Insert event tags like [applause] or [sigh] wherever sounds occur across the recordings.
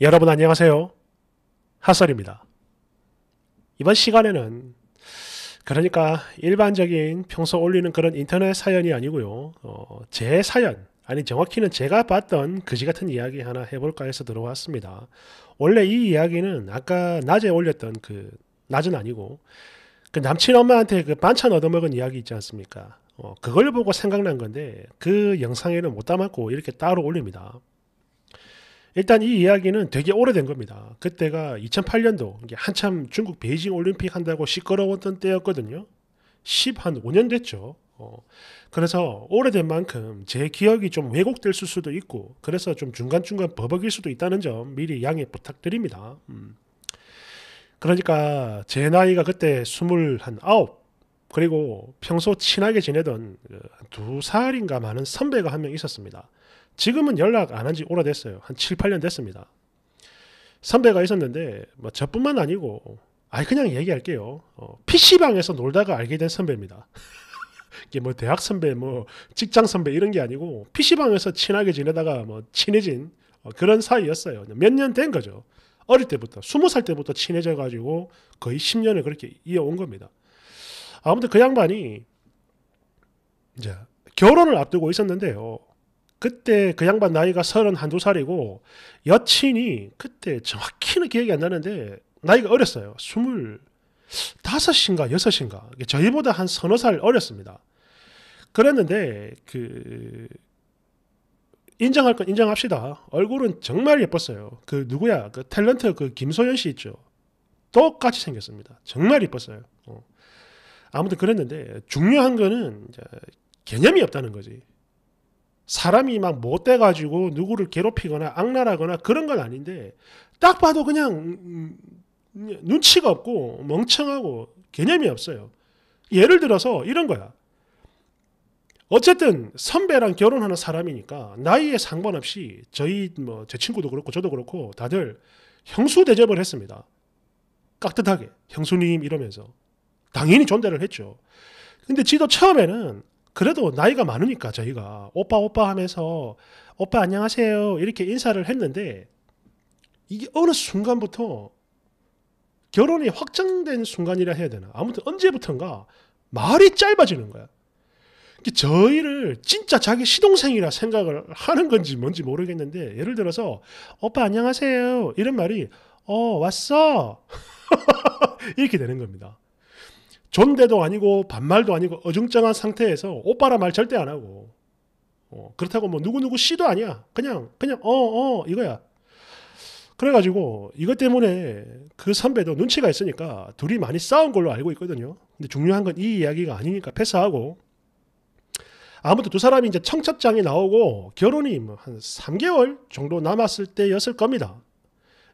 여러분 안녕하세요. 핫설입니다. 이번 시간에는 그러니까 일반적인 평소 올리는 그런 인터넷 사연이 아니고요. 어, 제 사연, 아니 정확히는 제가 봤던 그지 같은 이야기 하나 해볼까 해서 들어왔습니다. 원래 이 이야기는 아까 낮에 올렸던 그 낮은 아니고 그 남친 엄마한테 그 반찬 얻어먹은 이야기 있지 않습니까? 어, 그걸 보고 생각난 건데 그 영상에는 못 담았고 이렇게 따로 올립니다. 일단 이 이야기는 되게 오래된 겁니다. 그때가 2008년도 한참 중국 베이징 올림픽 한다고 시끄러웠던 때였거든요. 10 한 5년 됐죠. 어, 그래서 오래된 만큼 제 기억이 좀 왜곡될 수도 있고 그래서 좀 중간중간 버벅일 수도 있다는 점 미리 양해 부탁드립니다. 음. 그러니까 제 나이가 그때 29 그리고 평소 친하게 지내던 그 두 살인가 많은 선배가 한 명 있었습니다. 지금은 연락 안 한 지 오래됐어요. 한 7, 8년 됐습니다. 선배가 있었는데 뭐 저뿐만 아니고 아이 그냥 얘기할게요. 어, PC방에서 놀다가 알게 된 선배입니다. [laughs] 이게 뭐 대학 선배, 뭐 직장 선배 이런 게 아니고 PC방에서 친하게 지내다가 뭐 친해진 어, 그런 사이였어요. 몇 년 된 거죠. 어릴 때부터, 스무 살 때부터 친해져 가지고 거의 10년을 그렇게 이어온 겁니다. 아무튼 그 양반이 이제 결혼을 앞두고 있었는데요. 그때 그 양반 나이가 서른 한두 살이고 여친이 그때 정확히는 기억이 안 나는데 나이가 어렸어요. 스물 다섯인가 여섯인가 저희보다 한 서너 살 어렸습니다. 그랬는데 그 인정할 건 인정합시다. 얼굴은 정말 예뻤어요. 그 누구야? 그 탤런트 그 김소연 씨 있죠. 똑같이 생겼습니다. 정말 예뻤어요. 어. 아무튼 그랬는데 중요한 거는 개념이 없다는 거지. 사람이 막 못돼 가지고 누구를 괴롭히거나 악랄하거나 그런 건 아닌데 딱 봐도 그냥 음, 음, 음, 눈치가 없고 멍청하고 개념이 없어요. 예를 들어서 이런 거야. 어쨌든 선배랑 결혼하는 사람이니까 나이에 상관없이 저희 뭐 제 친구도 그렇고 저도 그렇고 다들 형수 대접을 했습니다. 깍듯하게 형수님 이러면서 당연히 존대를 했죠. 근데 지도 처음에는 그래도 나이가 많으니까 저희가 오빠 오빠 하면서 오빠 안녕하세요 이렇게 인사를 했는데 이게 어느 순간부터 결혼이 확정된 순간이라 해야 되나 아무튼 언제부턴가 말이 짧아지는 거야. 저희를 진짜 자기 시동생이라 생각을 하는 건지 뭔지 모르겠는데 예를 들어서 오빠 안녕하세요 이런 말이 어 왔어 [laughs] 이렇게 되는 겁니다. 존대도 아니고 반말도 아니고 어중쩡한 상태에서 오빠라 말 절대 안 하고 어, 그렇다고 뭐 누구누구 씨도 아니야 그냥 그냥 어어 어, 이거야 그래가지고 이것 때문에 그 선배도 눈치가 있으니까 둘이 많이 싸운 걸로 알고 있거든요 근데 중요한 건 이 이야기가 아니니까 패스하고 아무튼 두 사람이 이제 청첩장이 나오고 결혼이 뭐 한 3개월 정도 남았을 때였을 겁니다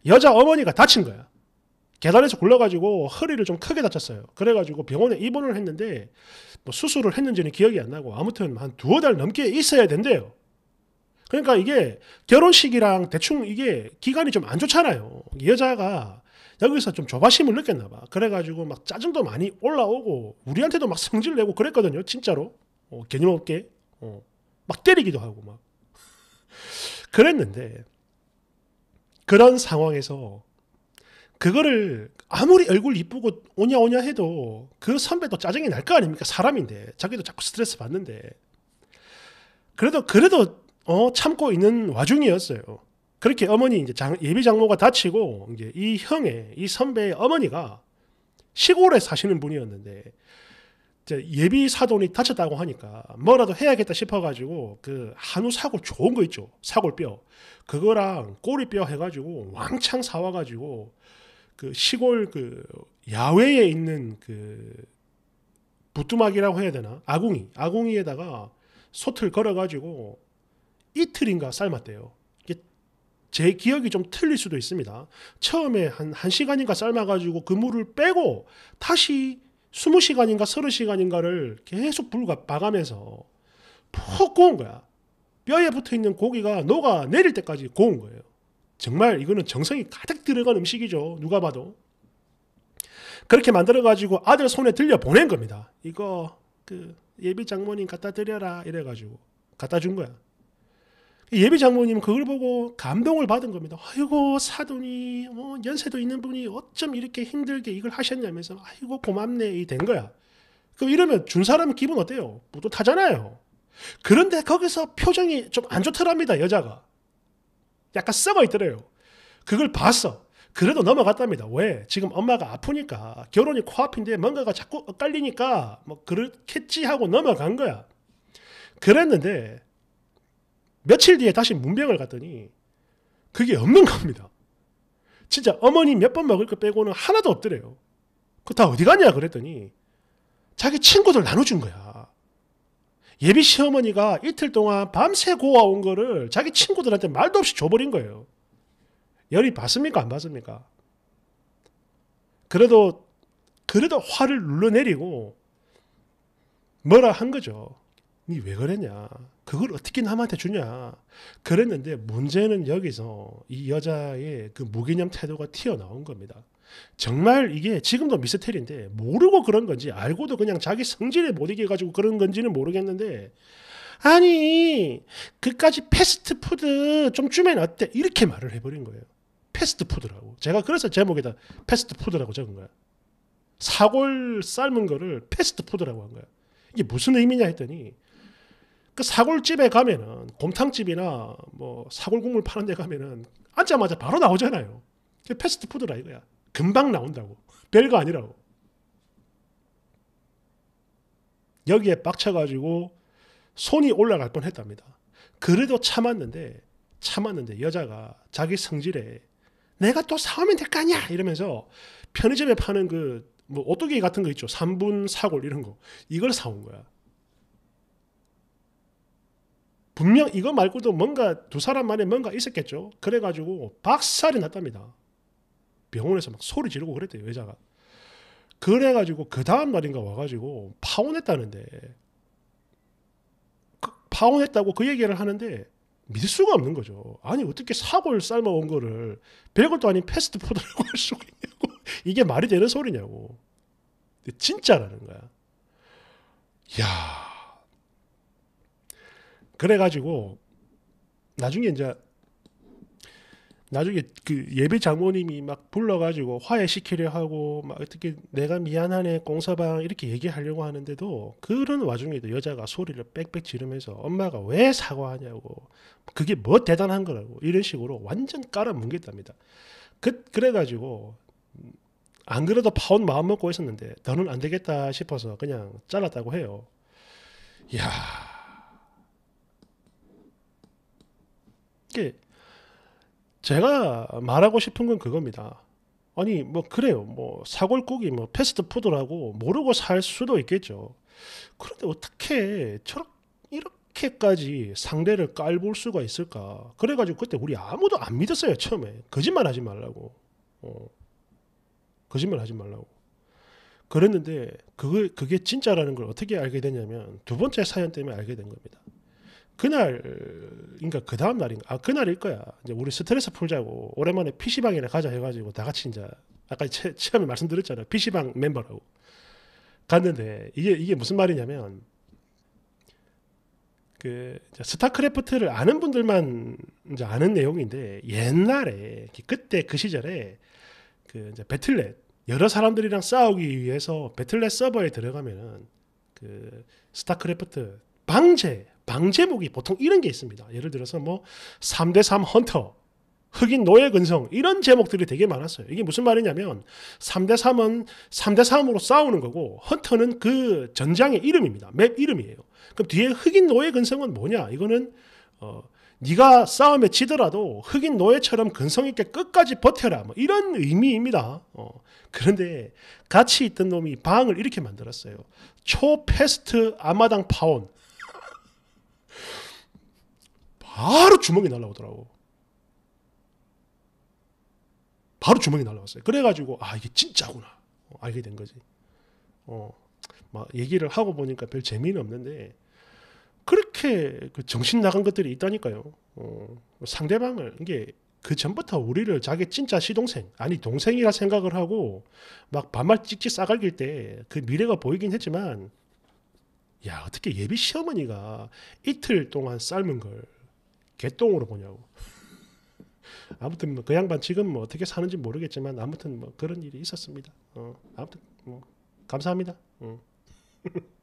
여자 어머니가 다친 거야 계단에서 굴러가지고 허리를 좀 크게 다쳤어요. 그래가지고 병원에 입원을 했는데 뭐 수술을 했는지는 기억이 안 나고 아무튼 한 두어 달 넘게 있어야 된대요. 그러니까 이게 결혼식이랑 대충 이게 기간이 좀 안 좋잖아요. 여자가 여기서 좀 조바심을 느꼈나 봐. 그래가지고 막 짜증도 많이 올라오고 우리한테도 막 성질 내고 그랬거든요. 진짜로 어, 개념 없게 어, 막 때리기도 하고 막 [laughs] 그랬는데 그런 상황에서 그거를 아무리 얼굴 이쁘고 오냐 오냐 해도 그 선배도 짜증이 날 거 아닙니까? 사람인데 자기도 자꾸 스트레스 받는데 그래도 그래도 어, 참고 있는 와중이었어요. 그렇게 어머니 이제 장, 예비 장모가 다치고 이제 이 형의 이 선배의 어머니가 시골에 사시는 분이었는데 이제 예비 사돈이 다쳤다고 하니까 뭐라도 해야겠다 싶어가지고 그 한우 사골 좋은 거 있죠 사골뼈 그거랑 꼬리뼈 해가지고 왕창 사와가지고 그 시골 그 야외에 있는 그 부뚜막이라고 해야 되나 아궁이 아궁이에다가 소틀 걸어가지고 이틀인가 삶았대요. 제 기억이 좀 틀릴 수도 있습니다. 처음에 한 1시간인가 삶아가지고 그 물을 빼고 다시 20시간인가 30시간인가를 계속 불과 봐가면서 푹 구운 거야. 뼈에 붙어 있는 고기가 녹아 내릴 때까지 구운 거예요. 정말 이거는 정성이 가득 들어간 음식이죠. 누가 봐도. 그렇게 만들어가지고 아들 손에 들려 보낸 겁니다. 이거 그 예비 장모님 갖다 드려라 이래가지고 갖다 준 거야. 그 예비 장모님 그걸 보고 감동을 받은 겁니다. 아이고 사돈이 뭐 연세도 있는 분이 어쩜 이렇게 힘들게 이걸 하셨냐면서 아이고 고맙네 이 된 거야. 그럼 이러면 준 사람 기분 어때요? 뿌듯하잖아요. 그런데 거기서 표정이 좀 안 좋더랍니다 여자가. 약간 썩어 있더래요. 그걸 봤어. 그래도 넘어갔답니다. 왜? 지금 엄마가 아프니까 결혼이 코앞인데 뭔가가 자꾸 엇갈리니까 뭐 그렇겠지 하고 넘어간 거야. 그랬는데 며칠 뒤에 다시 문병을 갔더니 그게 없는 겁니다. 진짜 어머니 몇 번 먹을 거 빼고는 하나도 없더래요. 그다 어디 갔냐 그랬더니 자기 친구들 나눠준 거야. 예비 시어머니가 이틀 동안 밤새 고아온 거를 자기 친구들한테 말도 없이 줘버린 거예요. 열이 받습니까? 안 받습니까? 그래도, 그래도 화를 눌러내리고 뭐라 한 거죠. 니왜 그랬냐? 그걸 어떻게 남한테 주냐? 그랬는데 문제는 여기서 이 여자의 그 무개념 태도가 튀어나온 겁니다. 정말 이게 지금도 미스테리인데 모르고 그런 건지 알고도 그냥 자기 성질에 못 이겨가지고 그런 건지는 모르겠는데 아니 그까지 패스트푸드 좀 주면 어때 이렇게 말을 해버린 거예요 패스트푸드라고 제가 그래서 제목에다 패스트푸드라고 적은 거야 사골 삶은 거를 패스트푸드라고 한 거야 이게 무슨 의미냐 했더니 그 사골집에 가면은 곰탕집이나 뭐 사골 국물 파는 데 가면은 앉자마자 바로 나오잖아요. 그 패스트푸드라 이거야. 금방 나온다고. 별거 아니라고. 여기에 빡쳐가지고 손이 올라갈 뻔 했답니다. 그래도 참았는데, 참았는데 여자가 자기 성질에 내가 또 사오면 될 거 아니야! 이러면서 편의점에 파는 그, 뭐, 오뚜기 같은 거 있죠. 3분 사골 이런 거. 이걸 사온 거야. 분명 이거 말고도 뭔가 두 사람 만의 뭔가 있었겠죠. 그래가지고 박살이 났답니다. 병원에서 막 소리 지르고 그랬대요, 여자가. 그래가지고 그 다음 날인가 와가지고 파혼했다는데 그 파혼했다고 그 얘기를 하는데 믿을 수가 없는 거죠. 아니 어떻게 사골 삶아온 거를 별것도 아닌 패스트푸드라고 [laughs] 할 수가 있냐고 이게 말이 되는 소리냐고. 진짜라는 거야. 야 그래가지고 나중에 이제 나중에 그 예배 장모님이 막 불러가지고 화해시키려 하고 막 어떻게 내가 미안하네 공사방 이렇게 얘기하려고 하는데도 그런 와중에도 여자가 소리를 빽빽 지르면서 엄마가 왜 사과하냐고 그게 뭐 대단한 거라고 이런 식으로 완전 깔아뭉갰답니다. 그 그래가지고 안 그래도 파혼 마음 먹고 있었는데 너는안 되겠다 싶어서 그냥 잘랐다고 해요. 이야 이게 제가 말하고 싶은 건 그겁니다. 아니 뭐 그래요. 뭐 사골국이 뭐 패스트푸드라고 모르고 살 수도 있겠죠. 그런데 어떻게 저렇게 이렇게까지 상대를 깔볼 수가 있을까? 그래가지고 그때 우리 아무도 안 믿었어요 처음에 거짓말하지 말라고. 어. 거짓말하지 말라고. 그랬는데 그게 그게 진짜라는 걸 어떻게 알게 되냐면 두 번째 사연 때문에 알게 된 겁니다. 그날 그니까그 다음 날인가 아 그날일 거야 이제 우리 스트레스 풀자고 오랜만에 PC방이나 가자 해가지고 다 같이 이제 아까 체, 처음에 말씀드렸잖아 PC방 멤버라고 갔는데 이게 이게 무슨 말이냐면 그 스타크래프트를 아는 분들만 이제 아는 내용인데 옛날에 그 그때 그 시절에 그 이제 배틀넷 여러 사람들이랑 싸우기 위해서 배틀넷 서버에 들어가면은 그 스타크래프트 방제 방제목이 보통 이런 게 있습니다. 예를 들어서 뭐 3대3 헌터, 흑인 노예 근성 이런 제목들이 되게 많았어요. 이게 무슨 말이냐면 3대3은 3대3으로 싸우는 거고 헌터는 그 전장의 이름입니다. 맵 이름이에요. 그럼 뒤에 흑인 노예 근성은 뭐냐? 이거는 어 네가 싸움에 지더라도 흑인 노예처럼 근성 있게 끝까지 버텨라. 뭐 이런 의미입니다. 어. 그런데 같이 있던 놈이 방을 이렇게 만들었어요. 초패스트 아마당 파혼. 바로 주먹이 날라오더라고. 바로 주먹이 날라왔어요. 그래가지고 아 이게 진짜구나 어, 알게 된 거지. 어, 막 얘기를 하고 보니까 별 재미는 없는데 그렇게 그 정신 나간 것들이 있다니까요. 어, 상대방을 이게 그 전부터 우리를 자기 진짜 시동생 아니 동생이라 생각을 하고 막 반말 찍찍 싸갈길 때 그 미래가 보이긴 했지만 야 어떻게 예비 시어머니가 이틀 동안 삶은 걸 개똥으로 보냐고. [laughs] 아무튼 뭐 그 양반 지금 뭐 어떻게 사는지 모르겠지만 아무튼 뭐 그런 일이 있었습니다. 어, 아무튼 뭐 감사합니다. 어. [laughs]